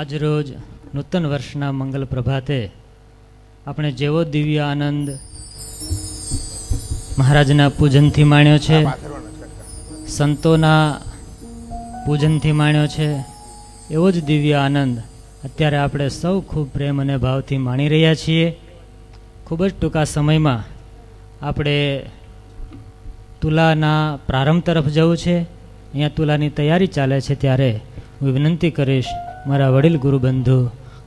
આજરોજ નૂતન વર્ષના મંગલ પ્રભાતે આપણે જેવો દિવ્ય આનંદ મહારાજના પૂજનથી માણ્યો છે સંતોના પૂજનથી માણ્યો છે એવો જ દિવ્ય આનંદ અત્યારે આપણે સૌ ખૂબ પ્રેમ અને ભાવથી માણી રહ્યા છીએ ખૂબ જ ટૂંકા સમયમાં આપણે તુલાના પ્રારંભ તરફ જવું છે અહીંયા તુલાની તૈયારી ચાલે છે ત્યારે હું વિનંતી કરીશ મારા વડીલ ગુરુબંધુ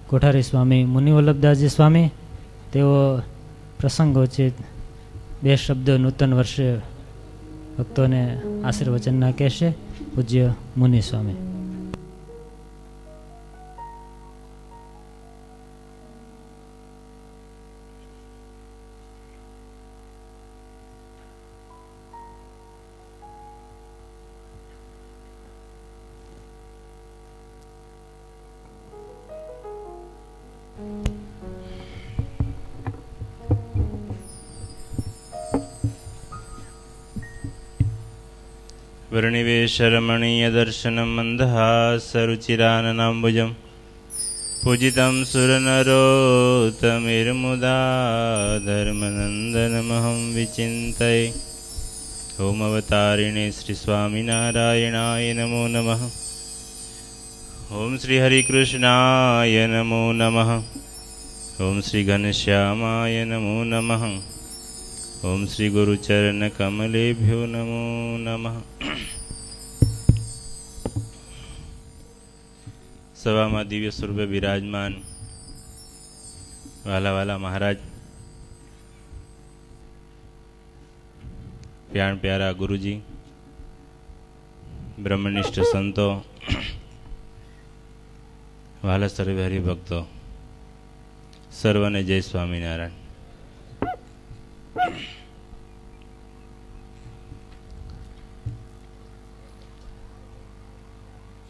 કોઠારી સ્વામી મુનિવલ્લભદાસજી સ્વામી તેઓ પ્રસંગોચિત બે શબ્દો નૂતન વર્ષે ભક્તોને આશીર્વચનના કહેશે પૂજ્ય મુનિ સ્વામી वर्णिवेशरमणीयदर्शनं मन्दहासरुचिराननाम्बुजं पूजितं सुरनरोतमिर्मुदा धर्मनन्दनमहं विचिन्तये होमवतारिणे श्रीस्वामिनारायणाय नमो नमः ॐ श्रीहरिकृष्णाय नमो नमः ॐ श्रीघनश्यामाय नमो नमः ઓમ શ્રી ગુરુચરણ કમલેભ્યો નમો નમઃ સભામાં દિવ્ય સ્વરૂપે બિરાજમાન વાલા વાલા મહારાજ પ્યાણ પ્યારા ગુરુજી બ્રહ્મનિષ્ઠ સંતો વાલા સર્વે હરિભક્તો સર્વને જય સ્વામિનારાયણ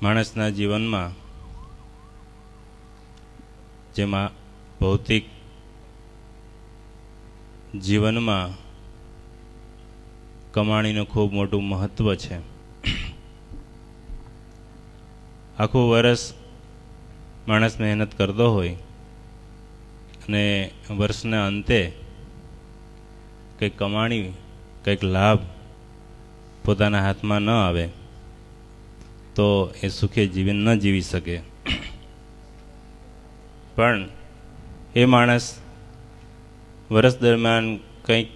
માણસના જીવનમાં જેમાં ભૌતિક જીવનમાં કમાણીનું ખૂબ મોટું મહત્ત્વ છે આખું વર્ષ માણસ મહેનત કરતો હોય અને વર્ષના અંતે કંઈક કમાણી કંઈક લાભ પોતાના હાથમાં ન આવે તો એ સુખે જીવન ન જીવી શકે પણ એ માણસ વર્ષ દરમિયાન કંઈક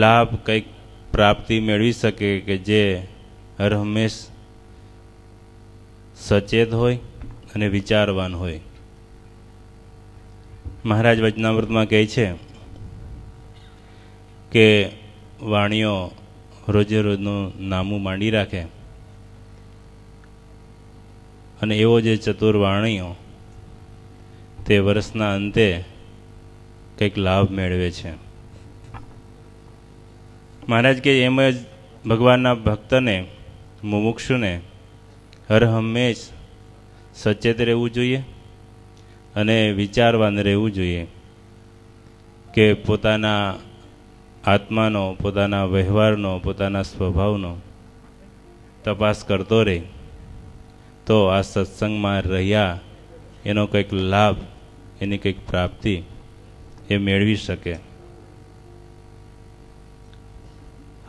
લાભ કંઈક પ્રાપ્તિ મેળવી શકે કે જે હર હંમેશ સચેત હોય અને વિચારવાન હોય મહારાજ વચનામૃતમાં કહે છે કે વાણીઓ રોજે રોજનું નામું માંડી રાખે અને એવો જે ચતુર વાણીઓ તે વર્ષના અંતે કંઈક લાભ મેળવે છે મહારાજ કે એમ જ ભગવાનના ભક્તને મુમુક્ષુને હર હંમેશ સચેત રહેવું જોઈએ અને વિચારવાન રહેવું જોઈએ કે પોતાના આત્માનો પોતાના વ્યવહારનો પોતાના સ્વભાવનો તપાસ કરતો રહે તો આ સત્સંગમાં રહ્યા એનો કંઈક લાભ એની કંઈક પ્રાપ્તિ એ મેળવી શકે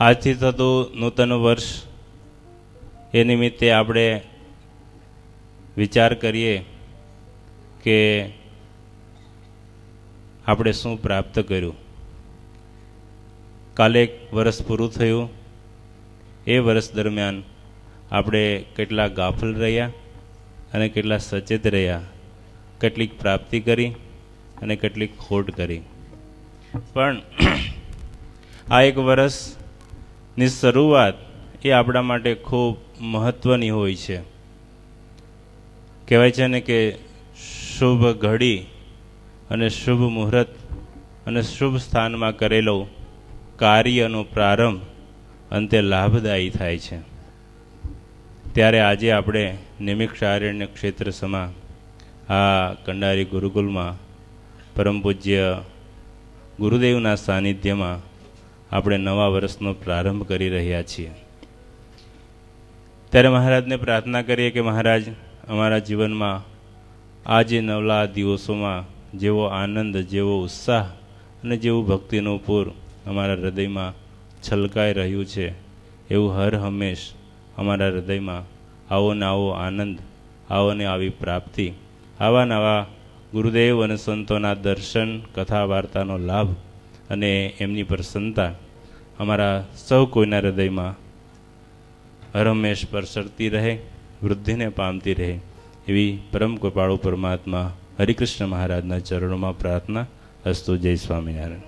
આજથી થતું નૂતન વર્ષ એ નિમિત્તે આપણે વિચાર કરીએ કે આપણે શું પ્રાપ્ત કર્યું કાલે એક વર્ષ પૂરું થયું એ વર્ષ દરમિયાન આપણે કેટલા ગાફલ રહ્યા અને કેટલા સચેત રહ્યા કેટલીક પ્રાપ્તિ કરી અને કેટલીક ખોટ કરી પણ આ એક વર્ષની શરૂઆત એ આપણા માટે ખૂબ મહત્ત્વની હોય છે કહેવાય છે ને કે શુભ ઘડી અને શુભ મુહૂર્ત અને શુભ સ્થાનમાં કરેલો કાર્યનો પ્રારંભ અંતે લાભદાયી થાય છે ત્યારે આજે આપણે નિમિક્ષારણ્ય ક્ષેત્ર સમા આ કંડારી ગુરુકુલમાં પરમ પૂજ્ય ગુરુદેવના સાનિધ્યમાં આપણે નવા વર્ષનો પ્રારંભ કરી રહ્યા છીએ ત્યારે મહારાજને પ્રાર્થના કરીએ કે મહારાજ અમારા જીવનમાં આ જે નવલા દિવસોમાં જેવો આનંદ જેવો ઉત્સાહ અને જેવું ભક્તિનું પૂર અમારા હૃદયમાં છલકાઈ રહ્યું છે એવું હર હંમેશ અમારા હૃદયમાં આવો ને આવો આનંદ આવો ને આવી પ્રાપ્તિ આવા નવા ગુરુદેવ અને સંતોના દર્શન કથા વાર્તાનો લાભ અને એમની પ્રસન્નતા અમારા સૌ કોઈના હૃદયમાં હરમેશ પરસરતી રહે વૃદ્ધિને પામતી રહે એવી પરમ કૃપાળુ પરમાત્મા હરિકૃષ્ણ મહારાજના ચરણોમાં પ્રાર્થના અસ્તુ જય સ્વામિનારાયણ